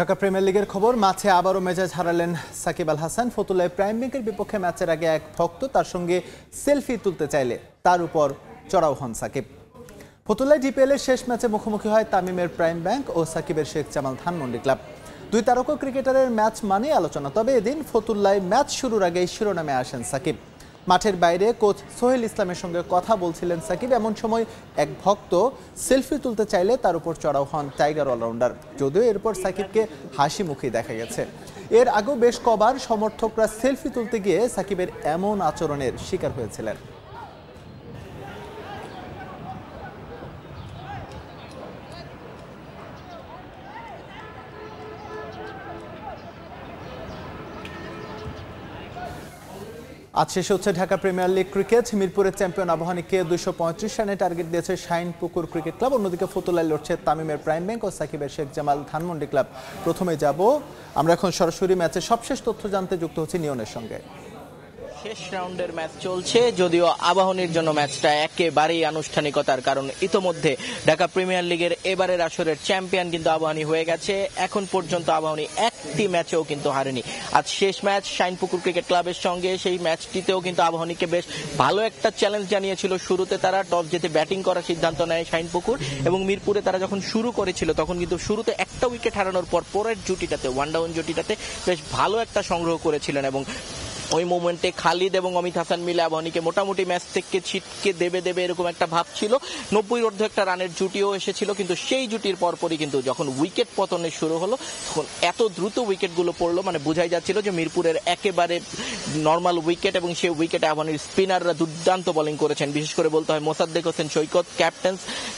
Dhaka premier লিগের খবর মাঠে আবারও মেজাজ হারালেন সাকিব আল হাসান ফতুল্লায় প্রাইম ব্যাংকের বিপক্ষে ম্যাচের আগে এক ভক্ত তার সঙ্গে সেলফি তুলতে চাইলে তার উপর চড়াও হন সাকিব ফতুল্লায় এর শেষ ম্যাচে মুখোমুখি হয় তামিমের প্রাইম ব্যাংক ও সাকিবের শেখ জামাল ধানমন্ডি ক্লাব দুই তারকা ক্রিকেটারের ম্যাচ মানেই আলোচনা তবে এদিন ফতুল্লায় ম্যাচ শুরুর আগেই শিরোনামে আসেন সাকিব মাঠের বাইরে কোচ সোহেল ইসলামের সঙ্গে কথা বলছিলেন সাকিব এমন সময় এক ভক্ত সেলফি তুলতে চাইলে তার উপর চড়াও হন টাইগার অলরাউন্ডার যদিও এরপর সাকিবকে হাসি মুখে দেখা গেছে এর আগেও বেশ কবার সমর্থকরা সেলফি তুলতে গিয়ে সাকিবের এমন আচরণের শিকার হয়েছিলেন আজ শেষ হচ্ছে ঢাকা প্রিমিয়ার লিগ ক্রিকেট মিরপুরের চ্যাম্পিয়ন আবাহনীকে দুইশো পঁয়ত্রিশ রানে টার্গেট দিয়েছে শাইন পুকুর ক্রিকেট ক্লাব অন্যদিকে ফতুল্লায় লড়ছে তামিমের প্রাইম ব্যাংক ও সাকিবের শেখ জামাল ধানমন্ডি ক্লাব প্রথমে যাব আমরা এখন সরাসরি ম্যাচে সবশেষ তথ্য জানতে যুক্ত হচ্ছি নিয়নের সঙ্গে শেষ রাউন্ডের ম্যাচ চলছে যদিও আবাহনীর জন্য ম্যাচটা একেবারেই আনুষ্ঠানিকতার কারণ ইতোমধ্যে ঢাকা প্রিমিয়ার লিগের এবারের আসরের চ্যাম্পিয়ন কিন্তু আবাহনী হয়ে গেছে এখন পর্যন্ত আবাহনী একটি ম্যাচেও কিন্তু হারেনি আজ শেষ ম্যাচ শাইনপুকুর ক্রিকেট ক্লাবের সঙ্গে সেই ম্যাচটিতেও কিন্তু আবাহনীকে বেশ ভালো একটা চ্যালেঞ্জ জানিয়েছিল শুরুতে তারা টস জিতে ব্যাটিং করার সিদ্ধান্ত নেয় শাইনপুকুর এবং মিরপুরে তারা যখন শুরু করেছিল তখন কিন্তু শুরুতে একটা উইকেট হারানোর পর পরের জুটিটাতে ওয়ান ডাউন জুটিটাতে বেশ ভালো একটা সংগ্রহ করেছিলেন এবং ওই মোমেন্টে খালিদ এবং অমিত হাসান মিলে আবাহনীকে মোটামুটি ম্যাচ থেকে ছিটকে দেবে দেবে এরকম একটা ভাব ছিল নব্বই অর্ধ একটা রানের জুটিও এসেছিল কিন্তু সেই জুটির পরপরই কিন্তু যখন উইকেট পতনের শুরু হলো তখন এত দ্রুত উইকেটগুলো পড়লো মানে বোঝাই যাচ্ছিল যে মিরপুরের একেবারে নর্মাল উইকেট এবং সেই উইকেটে আবাহনীর স্পিনাররা দুর্দান্ত বোলিং করেছেন বিশেষ করে বলতে হয় মোসাদ্দেক হোসেন সৈকত ক্যাপ্টেন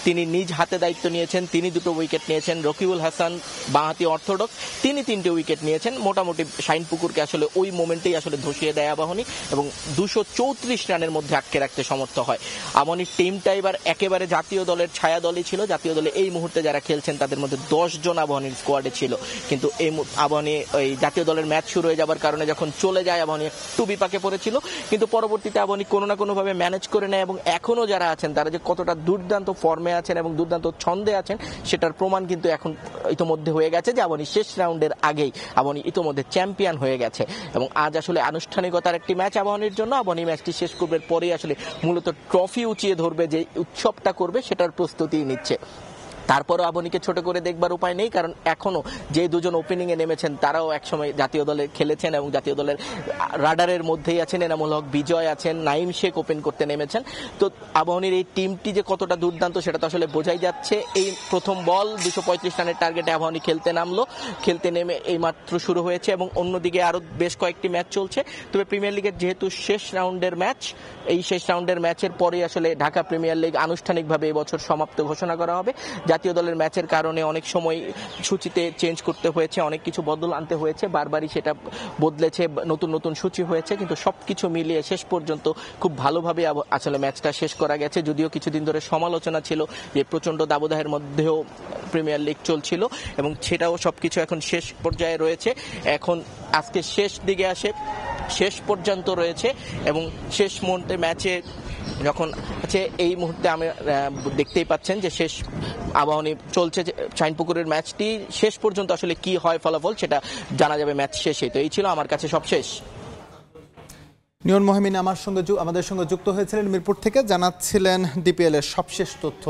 তিনি নিজ হাতে দায়িত্ব নিয়েছেন তিনি দুটো উইকেট নিয়েছেন রকিবুল হাসান বাঁহাতি অর্থোডক্স তিনি তিনটে উইকেট নিয়েছেন মোটামুটি শাইন পুকুরকে আসলে ওই মোমেন্টেই আসলে ধস বসিয়ে দেয় আবাহনী এবং দুশো চৌত্রিশ রানের মধ্যে আটকে রাখতে সমর্থ হয় আমনির টিমটা এবার একেবারে জাতীয় দলের ছায়া দলই ছিল জাতীয় দলে এই মুহূর্তে যারা খেলছেন তাদের মধ্যে দশ জন আবাহনীর স্কোয়াডে ছিল কিন্তু এই আবাহনী ওই জাতীয় দলের ম্যাচ শুরু হয়ে যাবার কারণে যখন চলে যায় আবাহনী একটু বিপাকে পড়েছিল কিন্তু পরবর্তীতে আবাহনী কোনো না কোনোভাবে ম্যানেজ করে নেয় এবং এখনও যারা আছেন তারা যে কতটা দুর্দান্ত ফর্মে আছেন এবং দুর্দান্ত ছন্দে আছেন সেটার প্রমাণ কিন্তু এখন ইতোমধ্যে হয়ে গেছে যে আবাহনী শেষ রাউন্ডের আগেই আবাহনী ইতোমধ্যে চ্যাম্পিয়ন হয়ে গেছে এবং আজ আসলে আনুষ্ঠানিক আনুষ্ঠানিকতার একটি ম্যাচ আবাহনীর জন্য আবাহনী ম্যাচটি শেষ করবে পরেই আসলে মূলত ট্রফি উঁচিয়ে ধরবে যে উৎসবটা করবে সেটার প্রস্তুতি নিচ্ছে তারপরও আবনিকে ছোট করে দেখবার উপায় নেই কারণ এখনও যে দুজন ওপেনিংয়ে নেমেছেন তারাও একসময় জাতীয় দলে খেলেছেন এবং জাতীয় দলের রাডারের মধ্যেই আছেন এনামুল হক বিজয় আছেন নাইম শেখ ওপেন করতে নেমেছেন তো আবাহনীর এই টিমটি যে কতটা দুর্দান্ত সেটা তো আসলে বোঝাই যাচ্ছে এই প্রথম বল দুশো পঁয়ত্রিশ রানের টার্গেটে আবাহনী খেলতে নামলো খেলতে নেমে এই মাত্র শুরু হয়েছে এবং অন্যদিকে আরও বেশ কয়েকটি ম্যাচ চলছে তবে প্রিমিয়ার লিগের যেহেতু শেষ রাউন্ডের ম্যাচ এই শেষ রাউন্ডের ম্যাচের পরে আসলে ঢাকা প্রিমিয়ার লিগ আনুষ্ঠানিকভাবে এবছর সমাপ্ত ঘোষণা করা হবে জাতীয় দলের ম্যাচের কারণে অনেক সময় সূচিতে চেঞ্জ করতে হয়েছে অনেক কিছু বদল আনতে হয়েছে বারবারই সেটা বদলেছে নতুন নতুন সূচি হয়েছে কিন্তু সব কিছু মিলিয়ে শেষ পর্যন্ত খুব ভালোভাবে আসলে ম্যাচটা শেষ করা গেছে যদিও কিছুদিন ধরে সমালোচনা ছিল যে প্রচণ্ড দাবদাহের মধ্যেও প্রিমিয়ার লিগ চলছিল এবং সেটাও সব কিছু এখন শেষ পর্যায়ে রয়েছে এখন আজকে শেষ দিকে আসে শেষ পর্যন্ত রয়েছে এবং শেষ মুহূর্তে ম্যাচে যখন হচ্ছে এই মুহূর্তে আমি দেখতেই পাচ্ছেন যে শেষ আবাহনী চলছে শাইনপুকুরের ম্যাচটি শেষ পর্যন্ত আসলে কি হয় ফলাফল সেটা জানা যাবে ম্যাচ শেষে তো এই ছিল আমার কাছে সব শেষ নিয়ন মহিমিন আমার সঙ্গে আমাদের সঙ্গে যুক্ত হয়েছিলেন মিরপুর থেকে জানাচ্ছিলেন ডিপিএল এর সবশেষ তথ্য